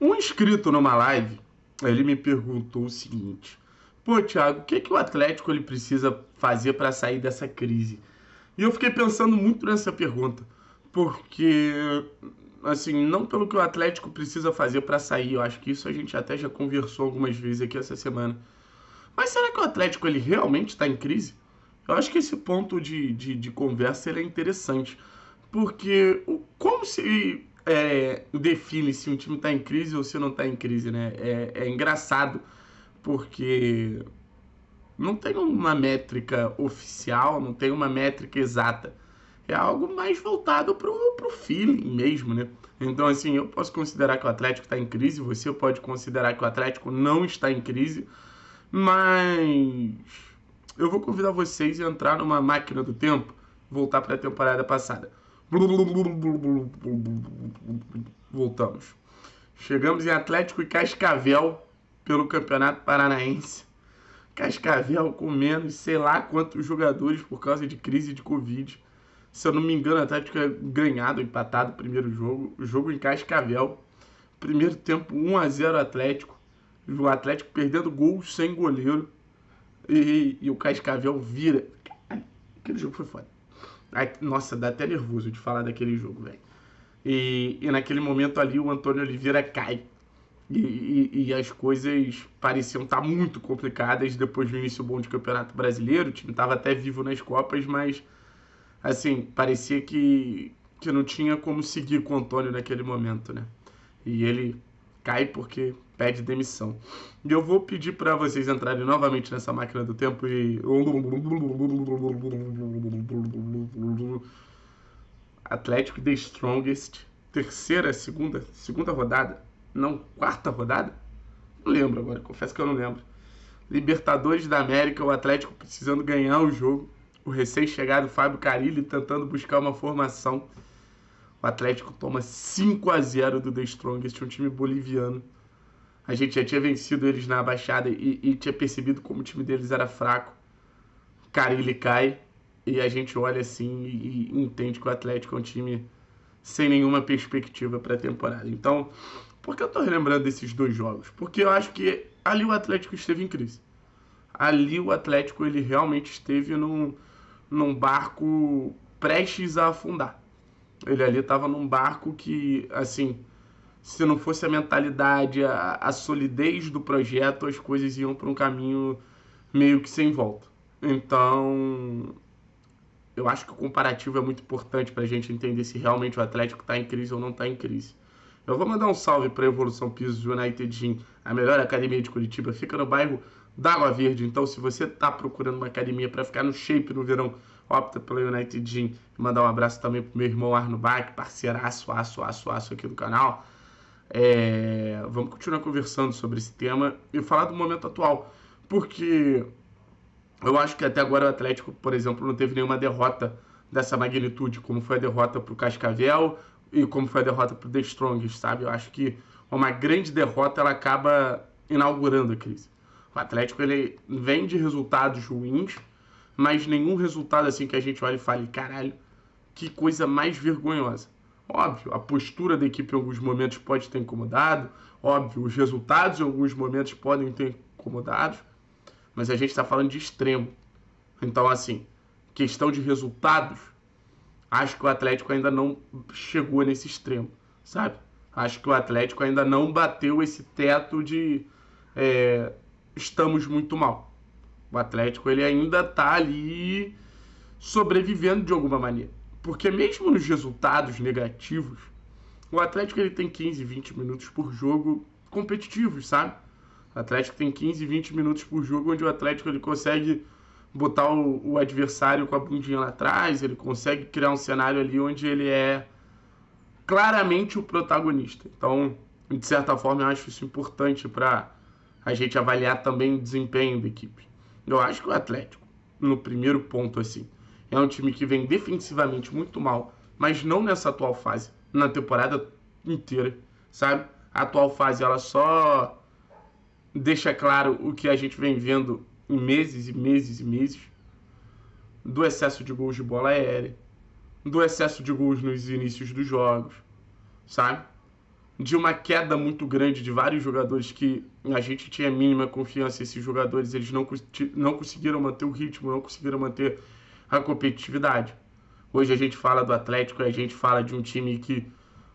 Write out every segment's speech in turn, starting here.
Um inscrito numa live, ele me perguntou o seguinte: Pô, Thiago, o que, é que o Atlético ele precisa fazer para sair dessa crise? E eu fiquei pensando muito nessa pergunta, porque assim, não pelo que o Atlético precisa fazer para sair, eu acho que isso a gente até já conversou algumas vezes aqui essa semana. Mas será que o Atlético ele realmente está em crise? Eu acho que esse ponto de, de, de conversa é interessante, porque o, como se é, define se um time está em crise ou se não está em crise, né? É, é engraçado, porque não tem uma métrica oficial, não tem uma métrica exata. É algo mais voltado para o feeling mesmo, né? Então, assim, eu posso considerar que o Atlético está em crise, você pode considerar que o Atlético não está em crise, mas eu vou convidar vocês a entrar numa máquina do tempo, voltar para a temporada passada. Voltamos. Chegamos em Atlético e Cascavel pelo Campeonato Paranaense. Cascavel com menos sei lá quantos jogadores por causa de crise de Covid. Se eu não me engano, Atlético é ganhado, empatado o primeiro jogo. O jogo em Cascavel. Primeiro tempo 1 a 0 Atlético. O Atlético perdendo gol sem goleiro. E, e, e o Cascavel vira. Aquele jogo foi foda nossa, dá até nervoso de falar daquele jogo, velho. E, e, naquele momento ali o Antônio Oliveira cai. E, e, e as coisas pareciam estar tá muito complicadas depois do início bom de Campeonato Brasileiro. O time estava até vivo nas Copas, mas assim, parecia que, que não tinha como seguir com o Antônio naquele momento, né? E ele cai porque pede demissão. E eu vou pedir para vocês entrarem novamente nessa máquina do tempo e Atlético The Strongest, terceira, segunda, segunda rodada, não, quarta rodada? Não lembro agora, confesso que eu não lembro. Libertadores da América, o Atlético precisando ganhar o jogo. O recém-chegado Fábio Carilli tentando buscar uma formação. O Atlético toma 5 a 0 do The Strongest, um time boliviano. A gente já tinha vencido eles na baixada e, e tinha percebido como o time deles era fraco. Carilli cai, e a gente olha assim e entende que o Atlético é um time sem nenhuma perspectiva para a temporada. Então, por que eu estou relembrando desses dois jogos? Porque eu acho que ali o Atlético esteve em crise. Ali o Atlético ele realmente esteve num, num barco prestes a afundar. Ele ali estava num barco que, assim, se não fosse a mentalidade, a, a solidez do projeto, as coisas iam para um caminho meio que sem volta. Então, eu acho que o comparativo é muito importante para a gente entender se realmente o Atlético está em crise ou não está em crise. Eu vou mandar um salve para a Evolução Pisos United Gym, a melhor academia de Curitiba. Fica no bairro d'Água Verde. Então, se você está procurando uma academia para ficar no shape no verão, opta pela United Gym. Mandar um abraço também para meu irmão Arno Bach, parceiraço, aço, aço, aço aqui do canal. É... Vamos continuar conversando sobre esse tema e falar do momento atual. Porque eu acho que até agora o Atlético, por exemplo, não teve nenhuma derrota dessa magnitude, como foi a derrota para o Cascavel e como foi a derrota para o The Strongest, sabe? Eu acho que uma grande derrota ela acaba inaugurando a crise. O Atlético ele vem de resultados ruins, mas nenhum resultado assim que a gente olhe e fale, caralho, que coisa mais vergonhosa. Óbvio, a postura da equipe em alguns momentos pode ter incomodado, óbvio, os resultados em alguns momentos podem ter incomodado mas a gente está falando de extremo. Então, assim, questão de resultados, acho que o Atlético ainda não chegou nesse extremo, sabe? Acho que o Atlético ainda não bateu esse teto de é, estamos muito mal. O Atlético ele ainda está ali sobrevivendo de alguma maneira. Porque mesmo nos resultados negativos, o Atlético ele tem 15, 20 minutos por jogo competitivos, sabe? O Atlético tem 15, 20 minutos por jogo, onde o Atlético ele consegue botar o, o adversário com a bundinha lá atrás, ele consegue criar um cenário ali onde ele é claramente o protagonista. Então, de certa forma, eu acho isso importante para a gente avaliar também o desempenho da equipe. Eu acho que o Atlético, no primeiro ponto, assim, é um time que vem defensivamente muito mal, mas não nessa atual fase, na temporada inteira, sabe? A atual fase ela só deixa claro o que a gente vem vendo em meses e meses e meses do excesso de gols de bola aérea, do excesso de gols nos inícios dos jogos, sabe? De uma queda muito grande de vários jogadores que a gente tinha mínima confiança, esses jogadores eles não, não conseguiram manter o ritmo, não conseguiram manter a competitividade. Hoje a gente fala do Atlético e a gente fala de um time que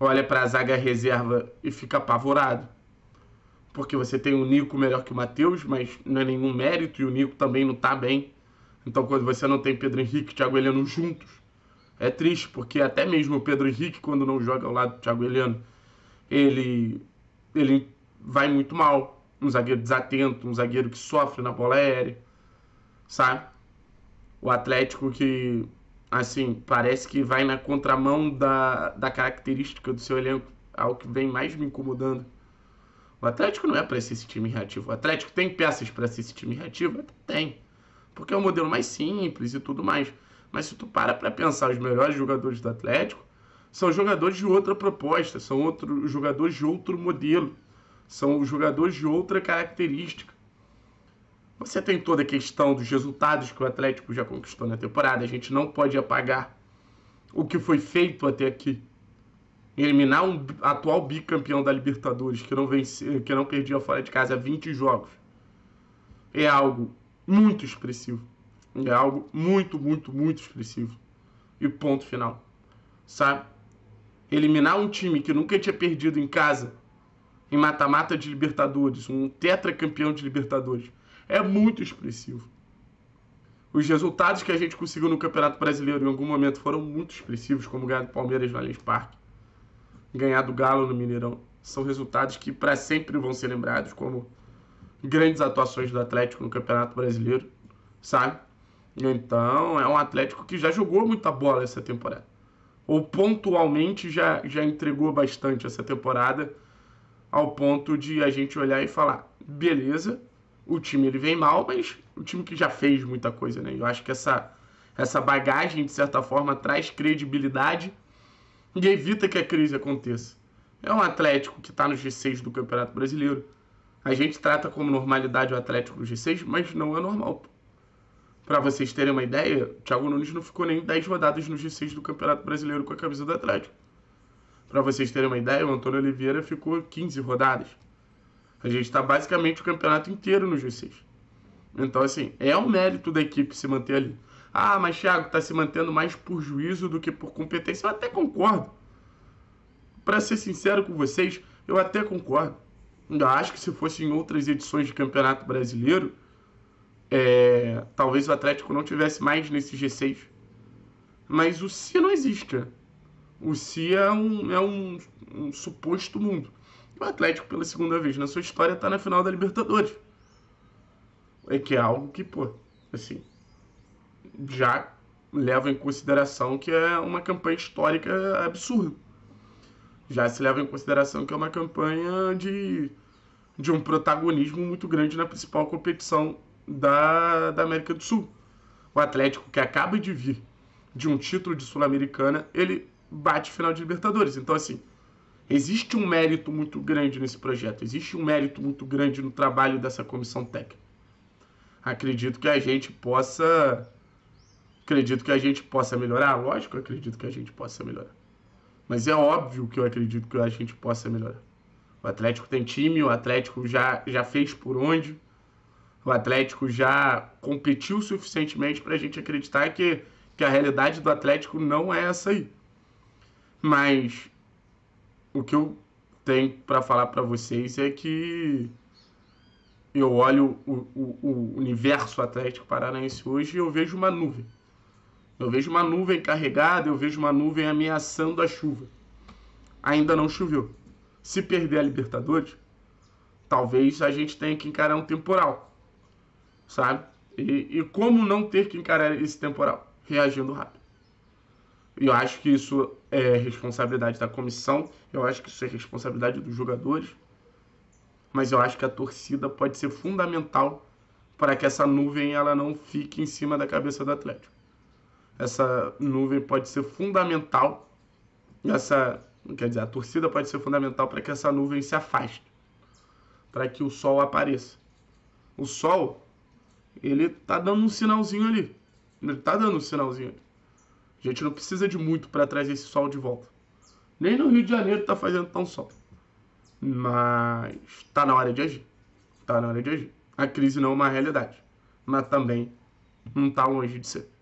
olha para a zaga reserva e fica apavorado porque você tem o Nico melhor que o Matheus, mas não é nenhum mérito, e o Nico também não tá bem. Então, quando você não tem Pedro Henrique e Thiago Heleno juntos, é triste, porque até mesmo o Pedro Henrique, quando não joga ao lado do Thiago Heleno, ele, ele vai muito mal. Um zagueiro desatento, um zagueiro que sofre na bola aérea, sabe? O Atlético que, assim, parece que vai na contramão da, da característica do seu elenco, é o que vem mais me incomodando o Atlético não é para ser esse time reativo. O Atlético tem peças para ser esse time reativo? tem. Porque é um modelo mais simples e tudo mais. Mas se tu para para pensar, os melhores jogadores do Atlético são jogadores de outra proposta, são outro, jogadores de outro modelo, são jogadores de outra característica. Você tem toda a questão dos resultados que o Atlético já conquistou na temporada. A gente não pode apagar o que foi feito até aqui eliminar um atual bicampeão da Libertadores que não vencer, que não perdia fora de casa 20 jogos é algo muito expressivo. É algo muito, muito, muito expressivo. E ponto final. Sabe? Eliminar um time que nunca tinha perdido em casa em mata-mata de Libertadores, um tetracampeão de Libertadores, é muito expressivo. Os resultados que a gente conseguiu no Campeonato Brasileiro em algum momento foram muito expressivos, como o do Palmeiras no Allianz Parque ganhar do Galo no Mineirão. São resultados que para sempre vão ser lembrados como grandes atuações do Atlético no Campeonato Brasileiro, sabe? Então, é um Atlético que já jogou muita bola essa temporada. Ou pontualmente já, já entregou bastante essa temporada, ao ponto de a gente olhar e falar: beleza, o time ele vem mal, mas o time que já fez muita coisa, né? Eu acho que essa, essa bagagem, de certa forma, traz credibilidade e evita que a crise aconteça. É um Atlético que está no G6 do Campeonato Brasileiro. A gente trata como normalidade o Atlético do G6, mas não é normal. Para vocês terem uma ideia, Thiago Nunes não ficou nem 10 rodadas no G6 do Campeonato Brasileiro com a camisa do Atlético. Para vocês terem uma ideia, o Antônio Oliveira ficou 15 rodadas. A gente está basicamente o campeonato inteiro no G6. Então, assim, é um mérito da equipe se manter ali. Ah, mas Thiago está se mantendo mais por juízo do que por competência. Eu até concordo. Para ser sincero com vocês, eu até concordo. Ainda acho que se fosse em outras edições de Campeonato Brasileiro, é, talvez o Atlético não tivesse mais nesse G6. Mas o se não existe. Né? O se é um, é um, um suposto mundo. O Atlético, pela segunda vez na sua história, está na final da Libertadores. É que é algo que, pô, assim, já levam em consideração que é uma campanha histórica absurda. Já se leva em consideração que é uma campanha de, de um protagonismo muito grande na principal competição da, da América do Sul. O Atlético, que acaba de vir de um título de Sul-Americana, ele bate final de Libertadores. Então, assim, existe um mérito muito grande nesse projeto, existe um mérito muito grande no trabalho dessa comissão técnica. Acredito que a gente possa Acredito que a gente possa melhorar? Lógico, acredito que a gente possa melhorar. Mas é óbvio que eu acredito que a gente possa melhorar. O Atlético tem time, o Atlético já, já fez por onde, o Atlético já competiu suficientemente para a gente acreditar que, que a realidade do Atlético não é essa aí. Mas o que eu tenho para falar para vocês é que eu olho o, o, o universo Atlético Paranaense hoje e eu vejo uma nuvem. Eu vejo uma nuvem carregada, eu vejo uma nuvem ameaçando a chuva. Ainda não choveu. Se perder a Libertadores, talvez a gente tenha que encarar um temporal, sabe? E, e como não ter que encarar esse temporal? Reagindo rápido. Eu acho que isso é responsabilidade da comissão, eu acho que isso é responsabilidade dos jogadores, mas eu acho que a torcida pode ser fundamental para que essa nuvem ela não fique em cima da cabeça do Atlético essa nuvem pode ser fundamental, essa, quer dizer, a torcida pode ser fundamental para que essa nuvem se afaste, para que o sol apareça. O sol, ele tá dando um sinalzinho ali. Ele tá dando um sinalzinho ali. A gente não precisa de muito para trazer esse sol de volta. Nem no Rio de Janeiro tá fazendo tão sol. Mas tá na hora de agir. Tá na hora de agir. A crise não é uma realidade, mas também não tá longe de ser.